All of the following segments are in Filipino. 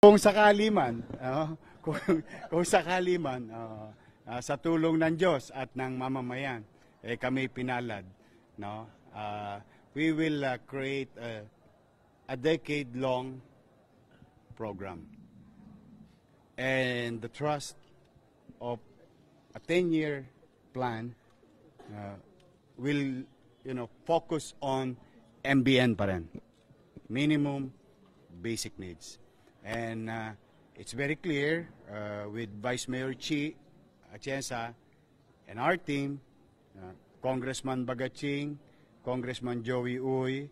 Kung sakali man, uh, kung, kung sakali man, uh, uh, sa tulong ng Diyos at ng mamamayan, eh, kami pinalad. No? Uh, we will uh, create a, a decade-long program. And the trust of a 10-year plan uh, will you know, focus on MBN pa rin. Minimum basic needs. And uh, it's very clear uh, with Vice Mayor Chi Atienza and our team, uh, Congressman Bagaching, Congressman Joey Uy,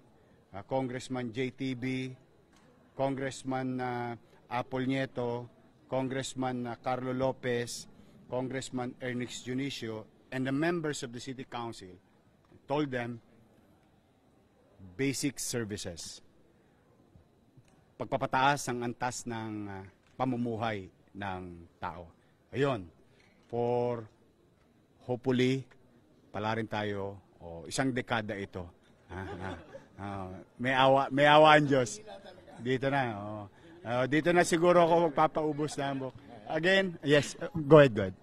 uh, Congressman JTB, Congressman uh, Apol Nieto, Congressman uh, Carlo Lopez, Congressman Ernest Junicio, and the members of the City Council told them basic services pagpapataas ng antas ng ah, pamumuhay ng tao. Ayun, for hopefully, pala rin tayo, o oh, isang dekada ito. Ah, ah, may awa, may awa ang Diyos. Dito na. Oh. Uh, dito na siguro ako magpapaubos na ambok. Again, yes, go ahead, go ahead.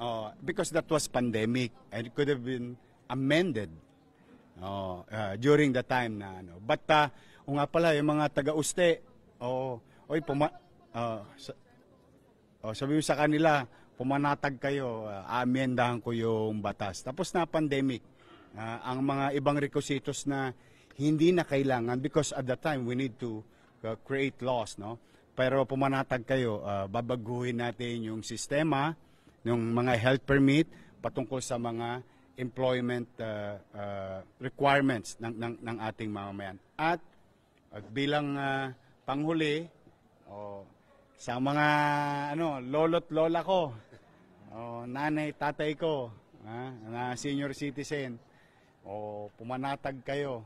Oh, because that was pandemic and it could have been amended Oh, uh, during the time na ano. But uh, o nga pala yung mga taga-uste, oh, oy puma uh, sa, oh, sabi mo sa kanila, pumanatag kayo, uh, amendahan ko yung batas. Tapos na pandemic, uh, ang mga ibang requisitos na hindi na kailangan because at the time we need to uh, create laws, no? Pero pumanatag kayo, uh, babaguhin natin yung sistema ng mga health permit patungkol sa mga employment uh, uh, requirements ng, ng, ng ating mamamayan. At at uh, bilang uh, panghuli, oh, sa mga ano, lolo't lola ko, oh, nanay, tatay ko, ah, na senior citizen, o oh, pumanatag kayo,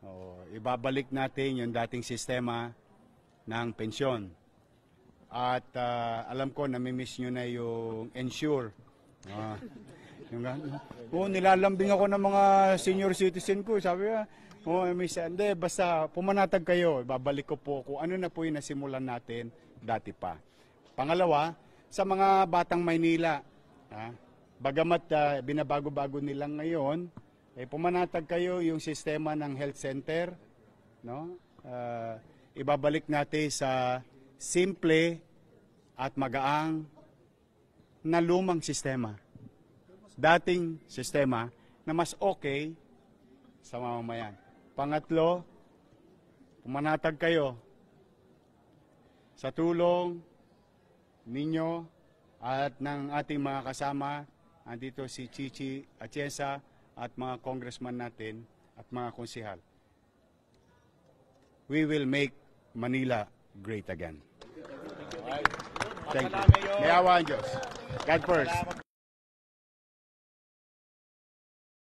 o oh, ibabalik natin yung dating sistema ng pensyon. At uh, alam ko, namimiss nyo na yung ensure. Uh, yung ano. nilalambing ako ng mga senior citizen ko. Sabi niya, oo, oh, Miss, hindi, basta pumanatag kayo, babalik ko po kung ano na po yung nasimulan natin dati pa. Pangalawa, sa mga batang Maynila, ha, bagamat uh, binabago-bago nila ngayon, eh, pumanatag kayo yung sistema ng health center, no? Uh, ibabalik natin sa simple at magaang na lumang sistema dating sistema na mas okay sa mamamayan. Pangatlo, pumanatag kayo sa tulong ninyo at ng ating mga kasama. Andito si Chichi Atienza at mga congressman natin at mga konsihal. We will make Manila great again. Thank you. May awa ang Diyos. God first.